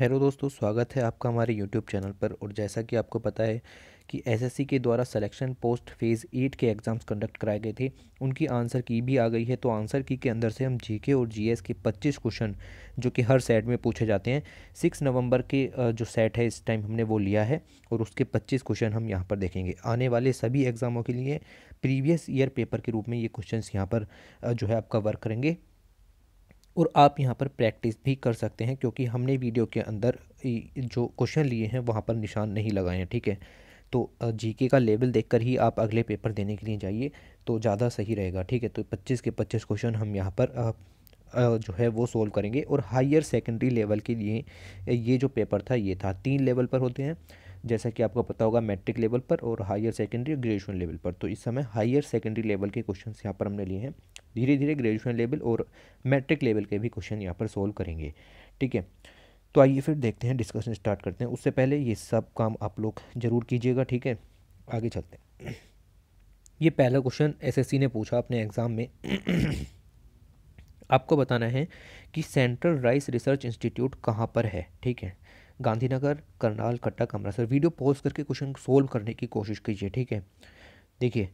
hello दोस्तों स्वागत है आपका हमारे यूट्यूब चैनल पर और जैसा कि आपको पता है कि एसएससी के द्वारा सिलेक्शन पोस्ट फेज़ एट के एग्ज़ाम्स कंडक्ट कराए गए थे उनकी आंसर की भी आ गई है तो आंसर की के अंदर से हम जीके और जीएस के 25 क्वेश्चन जो कि हर सेट में पूछे जाते हैं सिक्स नवंबर के जो सेट है इस टाइम हमने वो लिया है और उसके पच्चीस क्वेश्चन हम यहाँ पर देखेंगे आने वाले सभी एग्ज़ामों के लिए प्रीवियस ईयर पेपर के रूप में ये क्वेश्चन यहाँ पर जो है आपका वर्क करेंगे और आप यहाँ पर प्रैक्टिस भी कर सकते हैं क्योंकि हमने वीडियो के अंदर जो क्वेश्चन लिए हैं वहाँ पर निशान नहीं लगाए हैं ठीक है तो जीके का लेवल देखकर ही आप अगले पेपर देने के लिए जाइए तो ज़्यादा सही रहेगा ठीक है तो पच्चीस के पच्चीस क्वेश्चन हम यहाँ पर जो है वो सोल्व करेंगे और हायर सेकेंडरी लेवल के लिए ये जो पेपर था ये था तीन लेवल पर होते हैं जैसा कि आपको पता होगा मैट्रिक लेवल पर और हायर सेकेंडरी ग्रेजुएशन लेवल पर तो इस समय हायर सेकेंडरी लेवल के क्वेश्चन यहाँ पर हमने लिए हैं धीरे धीरे ग्रेजुएशन लेवल और मैट्रिक लेवल के भी क्वेश्चन यहाँ पर सोल्व करेंगे ठीक है तो आइए फिर देखते हैं डिस्कशन स्टार्ट करते हैं उससे पहले ये सब काम आप लोग ज़रूर कीजिएगा ठीक है आगे चलते हैं ये पहला क्वेश्चन एसएससी ने पूछा अपने एग्ज़ाम में आपको बताना है कि सेंट्रल राइस रिसर्च इंस्टीट्यूट कहाँ पर है ठीक है गांधीनगर करनाल कटक अमृतसर वीडियो पॉज करके क्वेश्चन सोल्व करने की कोशिश कीजिए ठीक है देखिए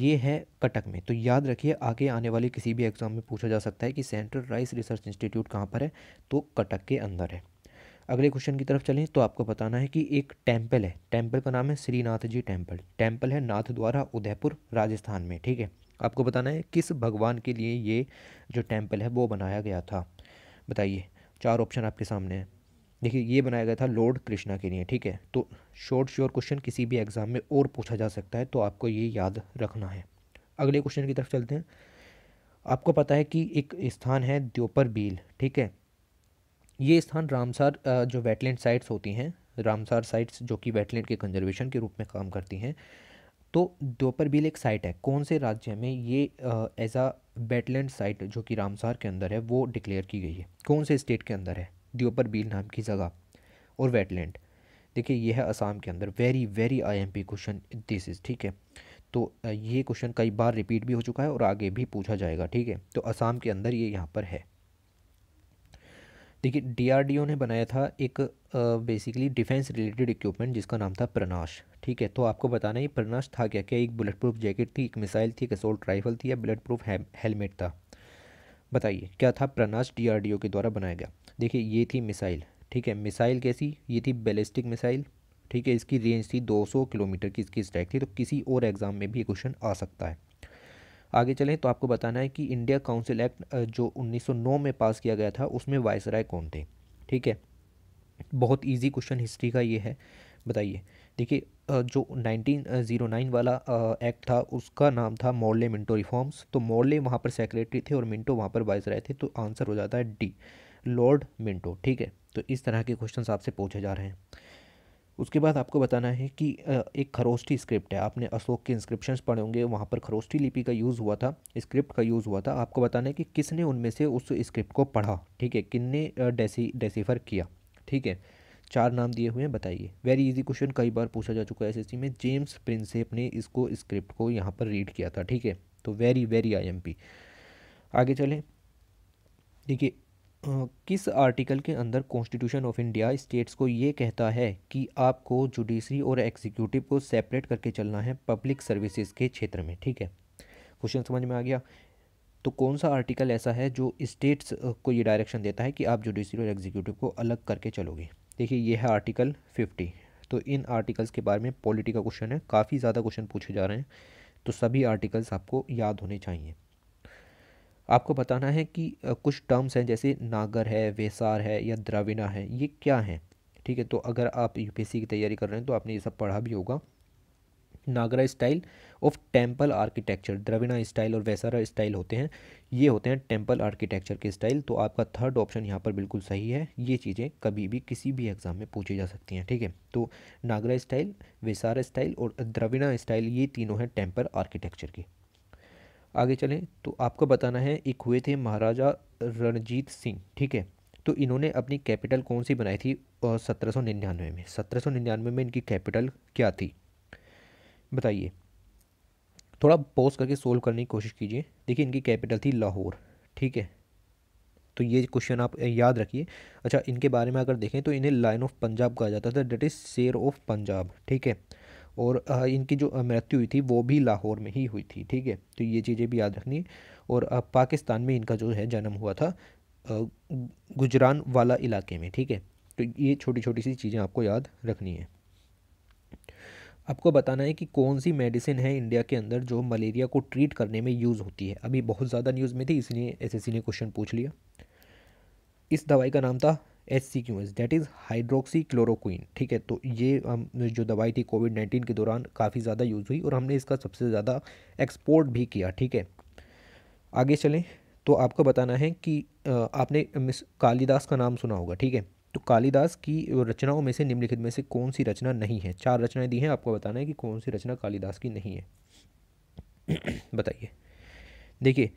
ये है कटक में तो याद रखिए आगे आने वाले किसी भी एग्ज़ाम में पूछा जा सकता है कि सेंट्रल राइस रिसर्च इंस्टीट्यूट कहाँ पर है तो कटक के अंदर है अगले क्वेश्चन की तरफ चलें तो आपको बताना है कि एक टेम्पल है टेम्पल का नाम है श्रीनाथ जी टेम्पल टेम्पल है नाथ द्वारा उदयपुर राजस्थान में ठीक है आपको बताना है किस भगवान के लिए ये जो टेम्पल है वो बनाया गया था बताइए चार ऑप्शन आपके सामने है देखिए ये बनाया गया था लॉर्ड कृष्णा के लिए ठीक है तो शॉर्ट श्योर क्वेश्चन किसी भी एग्ज़ाम में और पूछा जा सकता है तो आपको ये याद रखना है अगले क्वेश्चन की तरफ चलते हैं आपको पता है कि एक स्थान है द्योपर बील ठीक है ये स्थान रामसार जो वेटलैंड साइट्स होती हैं रामसार साइट्स जो कि वेटलैंड के कंजर्वेशन के रूप में काम करती हैं तो द्योपर बील एक साइट है कौन से राज्य में ये एज आ वेटलैंड साइट जो कि रामसार के अंदर है वो डिक्लेयर की गई है कौन से स्टेट के अंदर है दियोपर बील नाम की जगह और वेटलैंड देखिए यह है असम के अंदर very very IMP question this is ठीक है तो ये क्वेश्चन कई बार रिपीट भी हो चुका है और आगे भी पूछा जाएगा ठीक है तो असम के अंदर ये यहाँ पर है देखिए डीआरडीओ ने बनाया था एक बेसिकली डिफेंस रिलेटेड इक्विपमेंट जिसका नाम था प्रनाश ठीक है तो आपको बताना ये प्रनाश था क्या क्या एक बुलेट प्रूफ जैकेट थी एक मिसाइल थी एक असोल्ट राइफल थी या बुलेट प्रूफ हेलमेट था बताइए क्या था प्रनाश डीआरडीओ के द्वारा बनाया गया देखिए ये थी मिसाइल ठीक है मिसाइल कैसी ये थी बैलिस्टिक मिसाइल ठीक है इसकी रेंज थी 200 किलोमीटर की इसकी स्ट्राइक थी तो किसी और एग्ज़ाम में भी ये क्वेश्चन आ सकता है आगे चलें तो आपको बताना है कि इंडिया काउंसिल एक्ट जो 1909 में पास किया गया था उसमें वायसराय कौन थे ठीक है बहुत इजी क्वेश्चन हिस्ट्री का ये है बताइए देखिए जो 1909 वाला एक्ट था उसका नाम था मॉर्ले मिंटो रिफॉर्म्स तो मॉर्ले वहाँ पर सेक्रेटरी थे और मिंटो वहाँ पर वाइस रहे थे तो आंसर हो जाता है डी लॉर्ड मिंटो ठीक है तो इस तरह के क्वेश्चन आपसे पूछे जा रहे हैं उसके बाद आपको बताना है कि एक खरोस्टी स्क्रिप्ट है आपने अशोक के इंस्क्रिप्शन पढ़े होंगे वहाँ पर खरोस्टी लिपि का यूज़ हुआ था स्क्रिप्ट का यूज़ हुआ था आपको बताना है कि किसने उनमें से उस स्क्रिप्ट को पढ़ा ठीक है किन्ने डेसी डेसीफर किया ठीक है चार नाम दिए हुए हैं बताइए वेरी इजी क्वेश्चन कई बार पूछा जा चुका है एसएससी में जेम्स प्रिंसेप ने इसको स्क्रिप्ट को यहाँ पर रीड किया था ठीक है तो वेरी वेरी आईएमपी आगे चलें देखिए किस आर्टिकल के अंदर कॉन्स्टिट्यूशन ऑफ इंडिया स्टेट्स को ये कहता है कि आपको जुडिशरी और एग्जीक्यूटिव को सेपरेट करके चलना है पब्लिक सर्विसेज के क्षेत्र में ठीक है क्वेश्चन समझ में आ गया तो कौन सा आर्टिकल ऐसा है जो स्टेट्स को ये डायरेक्शन देता है कि आप जुडिशरी और एग्जीक्यूटिव को अलग करके चलोगे देखिए ये है आर्टिकल फिफ्टी तो इन आर्टिकल्स के बारे में पॉलिटी का क्वेश्चन है काफ़ी ज़्यादा क्वेश्चन पूछे जा रहे हैं तो सभी आर्टिकल्स आपको याद होने चाहिए आपको बताना है कि कुछ टर्म्स हैं जैसे नागर है वेसार है या द्रविना है ये क्या हैं ठीक है तो अगर आप यूपीएससी की तैयारी कर रहे हैं तो आपने ये सब पढ़ा भी होगा Nagara style of temple architecture Dravida style और वैसारा स्टाइल होते हैं ये होते हैं टेम्पल आर्किटेक्चर के स्टाइल तो आपका थर्ड ऑप्शन यहाँ पर बिल्कुल सही है ये चीज़ें कभी भी किसी भी एग्ज़ाम में पूछी जा सकती हैं ठीक है तो नागरा स्टाइल वैसारा स्टाइल और द्रविणा स्टाइल ये तीनों हैं टेम्पल आर्किटेक्चर की आगे चलें तो आपको बताना है एक हुए थे महाराजा रणजीत सिंह ठीक है तो इन्होंने अपनी कैपिटल कौन सी बनाई थी सत्रह सौ निन्यानवे में सत्रह सौ निन्यानवे में इनकी कैपिटल क्या थी बताइए थोड़ा पोज करके सोल्व करने की कोशिश कीजिए देखिए इनकी कैपिटल थी लाहौर ठीक है तो ये क्वेश्चन आप याद रखिए अच्छा इनके बारे में अगर देखें तो इन्हें लाइन ऑफ पंजाब कहा जाता था that is Sher of Punjab ठीक है और इनकी जो मृत्यु हुई थी वो भी लाहौर में ही हुई थी ठीक है तो ये चीज़ें भी याद रखनी और पाकिस्तान में इनका जो है जन्म हुआ था गुजरान वाला इलाके में ठीक है तो ये छोटी छोटी सी चीज़ें आपको याद रखनी है आपको बताना है कि कौन सी मेडिसिन है इंडिया के अंदर जो मलेरिया को ट्रीट करने में यूज़ होती है अभी बहुत ज़्यादा न्यूज़ में थी इसलिए एसएससी ने क्वेश्चन पूछ लिया इस दवाई का नाम था H C Q S that is hydroxychloroquine ठीक है तो ये हम जो दवाई थी कोविड नाइन्टीन के दौरान काफ़ी ज़्यादा यूज़ हुई और हमने इसका सबसे ज़्यादा एक्सपोर्ट भी किया ठीक है आगे चलें तो आपको बताना है कि आपने मिस कालिदास का नाम सुना होगा ठीक है तो कालिदास की रचनाओं में से निम्नलिखित में से कौन सी रचना नहीं है चार रचनाएं दी हैं आपको बताना है कि कौन सी रचना कालिदास की नहीं है बताइए देखिए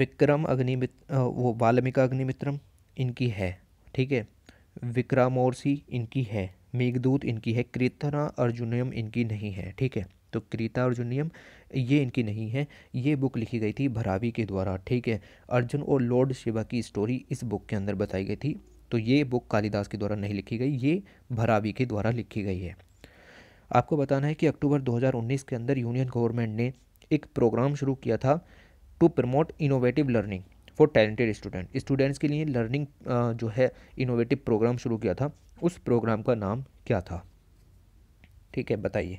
विक्रम अग्निमित्र वो वाल्मिका अग्निमित्रम इनकी है ठीक है विक्रामोर्सी इनकी है मेघदूत इनकी है कृतना अर्जुनियम इनकी नहीं है ठीक है तो क्रीता अर्जुनियम ये इनकी नहीं है ये बुक लिखी गई थी भरावी के द्वारा ठीक है अर्जुन और लॉर्ड शिवा की स्टोरी इस बुक के अंदर बताई गई थी तो ये बुक कालिदास के द्वारा नहीं लिखी गई ये भरावी के द्वारा लिखी गई है आपको बताना है कि अक्टूबर 2019 के अंदर यूनियन गवर्नमेंट ने एक प्रोग्राम शुरू किया था to promote innovative learning for talented student students के लिए लर्निंग जो है इनोवेटिव प्रोग्राम शुरू किया था उस प्रोग्राम का नाम क्या था ठीक है बताइए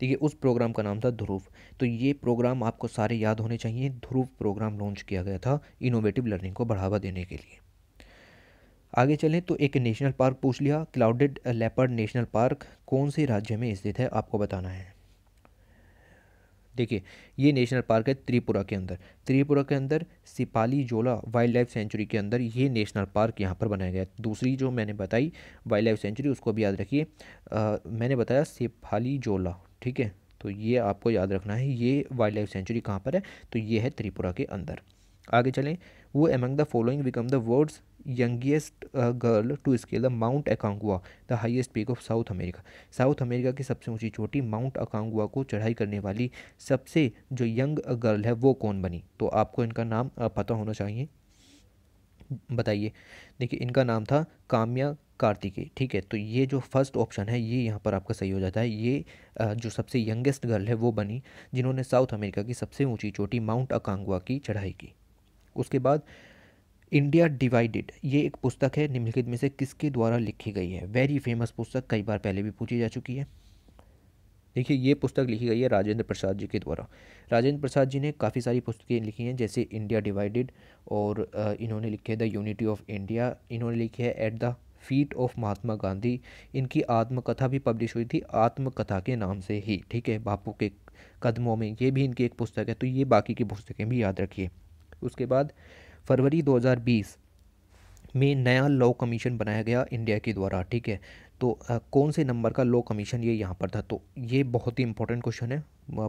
देखिए तो उस प्रोग्राम का नाम था ध्रुव तो ये प्रोग्राम आपको सारे याद होने चाहिए ध्रुव प्रोग्राम लॉन्च किया गया था इनोवेटिव लर्निंग को बढ़ावा देने के लिए आगे चलें तो एक नेशनल पार्क पूछ लिया क्लाउडेड लेपर्ड नेशनल पार्क कौन से राज्य में स्थित है आपको बताना है देखिए ये नेशनल पार्क है त्रिपुरा के अंदर त्रिपुरा के अंदर सिपाली जोला वाइल्ड लाइफ सेंचुरी के अंदर ये नेशनल पार्क यहाँ पर बनाया गया दूसरी जो मैंने बताई वाइल्ड लाइफ सेंचुरी उसको भी याद रखिए मैंने बताया सिपाली जोला ठीक है तो ये आपको याद रखना है ये वाइल्ड लाइफ सेंचुरी कहाँ पर है तो ये है त्रिपुरा के अंदर आगे चलें वो among the following become the world's youngest girl to scale the mount Aconcagua the highest peak of South America South America की सबसे ऊंची चोटी माउंट अकांगुआ को चढ़ाई करने वाली सबसे जो यंग गर्ल है वो कौन बनी तो आपको इनका नाम पता होना चाहिए बताइए देखिए इनका नाम था काम्या कार्तिकेय ठीक है तो ये जो फर्स्ट ऑप्शन है ये यहाँ पर आपका सही हो जाता है ये जो सबसे यंगेस्ट गर्ल है वो बनी जिन्होंने साउथ अमेरिका की सबसे ऊंची चोटी माउंट अकांगुआ की चढ़ाई की उसके बाद इंडिया डिवाइडेड ये एक पुस्तक है निम्नलिखित में से किसके द्वारा लिखी गई है वेरी फेमस पुस्तक कई बार पहले भी पूछी जा चुकी है देखिए ये पुस्तक लिखी गई है राजेंद्र प्रसाद जी के द्वारा राजेंद्र प्रसाद जी ने काफ़ी सारी पुस्तकें लिखी हैं जैसे इंडिया डिवाइडेड और इन्होंने लिखे द यूनिटी ऑफ इंडिया इन्होंने लिखी है at the feet of Mahatma Gandhi इनकी आत्मकथा भी पब्लिश हुई थी आत्मकथा के नाम से ही ठीक है बापू के कदमों में ये भी इनकी एक पुस्तक है तो ये बाकी की पुस्तकें भी याद रखिए उसके बाद फरवरी 2020 में नया लॉ कमीशन बनाया गया इंडिया के द्वारा ठीक है तो आ, कौन से नंबर का लॉ कमीशन ये यहाँ पर था तो ये बहुत ही इंपॉर्टेंट क्वेश्चन है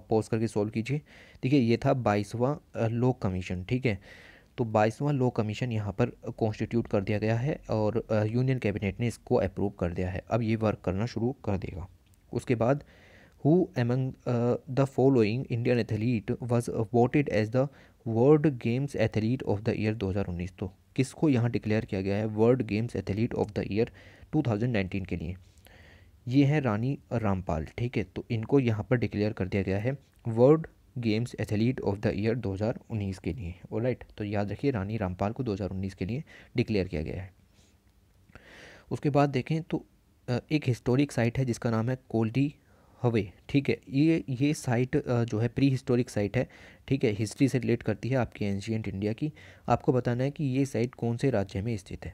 पॉज करके सॉल्व कीजिए देखिए ये था बाईसवां लॉ कमीशन ठीक है तो बाईसवां लॉ कमीशन यहाँ पर कॉन्स्टिट्यूट कर दिया गया है और यूनियन कैबिनेट ने इसको अप्रूव कर दिया है अब ये वर्क करना शुरू कर देगा उसके बाद who among uh, the following Indian athlete was voted as the World Games athlete of the year 2019 तो किसको यहाँ डिक्लेयर किया गया है World Games athlete of the year 2019 के लिए ये है रानी रामपाल ठीक है तो इनको यहाँ पर डिक्लेयर कर दिया गया है World Games athlete of the year 2019 के लिए और राइट तो याद रखिए रानी रामपाल को 2019 के लिए डिक्लेयर किया गया है उसके बाद देखें तो एक हिस्टोरिक साइट है जिसका नाम है कोल्डी हवे ठीक है ये ये साइट जो है प्री हिस्टोरिक साइट है ठीक है हिस्ट्री से रिलेट करती है आपकी एंशियंट इंडिया की आपको बताना है कि ये साइट कौन से राज्य में स्थित है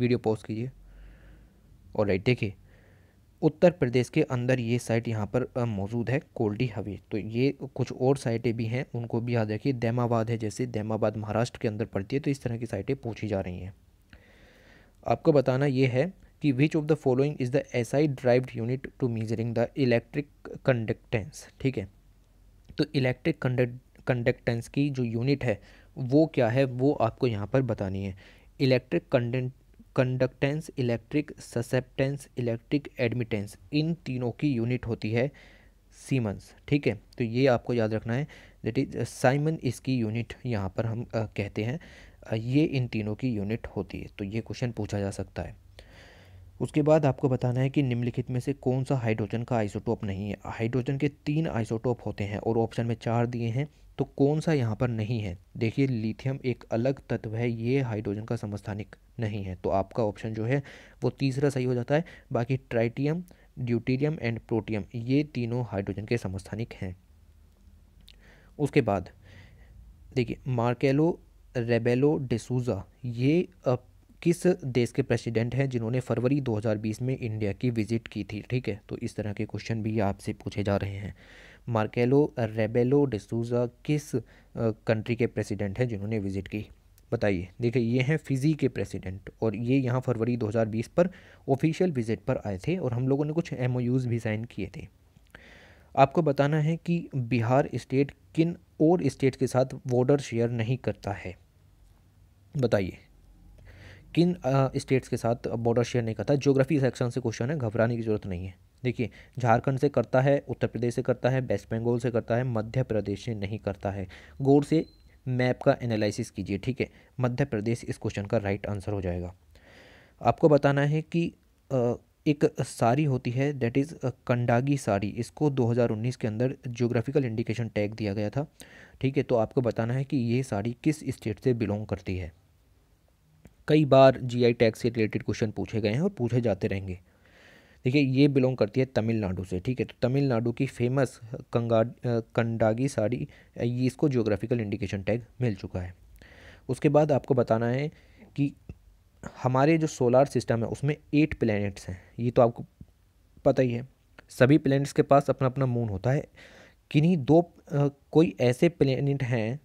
वीडियो पॉज कीजिए और राइट देखिए उत्तर प्रदेश के अंदर ये साइट यहाँ पर मौजूद है कोल्डी हवे तो ये कुछ और साइटें भी हैं उनको भी याद रखिए दैमाबाद है जैसे दैमाबाद महाराष्ट्र के अंदर पड़ती है तो इस तरह की साइटें पूछी जा रही हैं आपको बताना ये है कि which of the following is the S I derived unit to measuring the electric conductance ठीक है तो इलेक्ट्रिक कंडक्टेंस की जो यूनिट है वो क्या है वो आपको यहाँ पर बतानी है electric conductance electric susceptance electric admittance इन तीनों की यूनिट होती है सीमंस ठीक है तो ये आपको याद रखना है दैट इज साइमन इसकी यूनिट यहाँ पर हम आ, कहते हैं ये इन तीनों की यूनिट होती है तो ये क्वेश्चन पूछा जा सकता है उसके बाद आपको बताना है कि निम्नलिखित में से कौन सा हाइड्रोजन का आइसोटोप नहीं है हाइड्रोजन के तीन आइसोटोप होते हैं और ऑप्शन में चार दिए हैं तो कौन सा यहाँ पर नहीं है देखिए लिथियम एक अलग तत्व है ये हाइड्रोजन का समस्थानिक नहीं है तो आपका ऑप्शन जो है वो तीसरा सही हो जाता है बाकी ट्राइटियम ड्यूटीरियम एंड प्रोटियम ये तीनों हाइड्रोजन के समस्थानिक हैं उसके बाद देखिए मार्केलो रेबेलो डिसूजा ये किस देश के प्रेसिडेंट हैं जिन्होंने फरवरी 2020 में इंडिया की विजिट की थी ठीक है तो इस तरह के क्वेश्चन भी आपसे पूछे जा रहे हैं मार्केलो रेबेलो डिसूजा किस कंट्री के प्रेसिडेंट हैं जिन्होंने विजिट की बताइए देखिए ये हैं फिजी के प्रेसिडेंट और ये यहाँ फरवरी 2020 पर ऑफिशियल विजिट पर आए थे और हम लोगों ने कुछ एम भी साइन किए थे आपको बताना है कि बिहार स्टेट किन और स्टेट के साथ बॉर्डर शेयर नहीं करता है बताइए किन स्टेट्स के साथ बॉर्डर शेयर नहीं करता ज्योग्राफी सेक्शन से क्वेश्चन है घबराने की जरूरत नहीं है देखिए झारखंड से करता है उत्तर प्रदेश से करता है वेस्ट बंगाल से करता है मध्य प्रदेश से नहीं करता है गौर से मैप का एनालिसिस कीजिए ठीक है मध्य प्रदेश इस क्वेश्चन का राइट आंसर हो जाएगा आपको बताना है कि एक साड़ी होती है दैट इज़ कंडागी साड़ी इसको 2019 के अंदर जोग्राफिकल इंडिकेशन टैग दिया गया था ठीक है तो आपको बताना है कि ये साड़ी किस स्टेट से बिलोंग करती है कई बार जीआई टैक्स से रिलेटेड क्वेश्चन पूछे गए हैं और पूछे जाते रहेंगे देखिए ये बिलोंग करती है तमिलनाडु से ठीक है तो तमिलनाडु की फेमस कंगा कंडागी साड़ी ये इसको जियोग्राफिकल इंडिकेशन टैग मिल चुका है उसके बाद आपको बताना है कि हमारे जो सोलार सिस्टम है उसमें एट प्लैनेट्स हैं ये तो आपको पता ही है सभी प्लैनेट्स के पास अपना अपना मून होता है किन्हीं दो आ, कोई ऐसे प्लैनेट हैं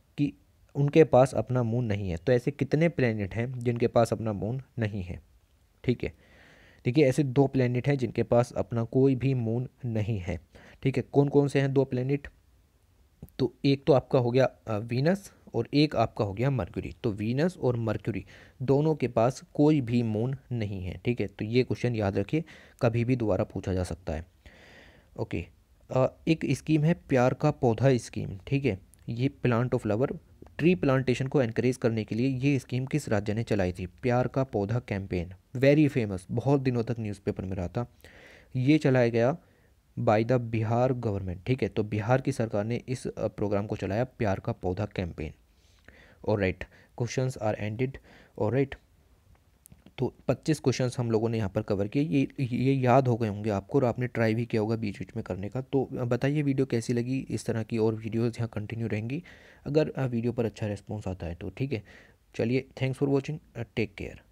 उनके पास अपना मून नहीं है तो ऐसे कितने प्लेनेट हैं जिनके पास अपना मून नहीं है ठीक है देखिए ऐसे दो प्लेनेट हैं जिनके पास अपना कोई भी मून नहीं है ठीक है कौन कौन से हैं दो प्लेनेट तो एक तो आपका हो गया वीनस और एक आपका हो गया मर्क्यूरी तो वीनस और मर्क्यूरी दोनों के पास कोई भी मून नहीं है ठीक है तो ये क्वेश्चन याद रखिए कभी भी दोबारा पूछा जा सकता है ओके एक स्कीम है प्यार का पौधा स्कीम ठीक है ये plant of flower tree plantation को एनकरेज करने के लिए ये स्कीम किस राज्य ने चलाई थी प्यार का पौधा कैंपेन वेरी फेमस बहुत दिनों तक न्यूज़पेपर में रहा था ये चलाया गया बाय द बिहार गवर्नमेंट ठीक है तो बिहार की सरकार ने इस प्रोग्राम को चलाया प्यार का पौधा कैंपेन और राइट क्वेश्चन आर एंडेड और राइट तो 25 क्वेश्चंस हम लोगों ने यहाँ पर कवर किए ये ये याद हो गए होंगे आपको और आपने ट्राई भी किया होगा बीच बीच में करने का तो बताइए वीडियो कैसी लगी इस तरह की और वीडियोज़ यहाँ कंटिन्यू रहेंगी अगर वीडियो पर अच्छा रिस्पॉन्स आता है तो ठीक है चलिए thanks for watching take care